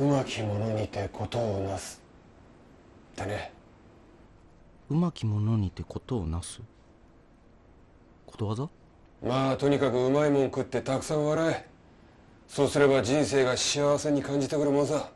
うまきものにてことをなすだねうまきものにてことをなすことわざまあとにかくうまいもん食ってたくさん笑えそうすれば人生が幸せに感じてくるもんさ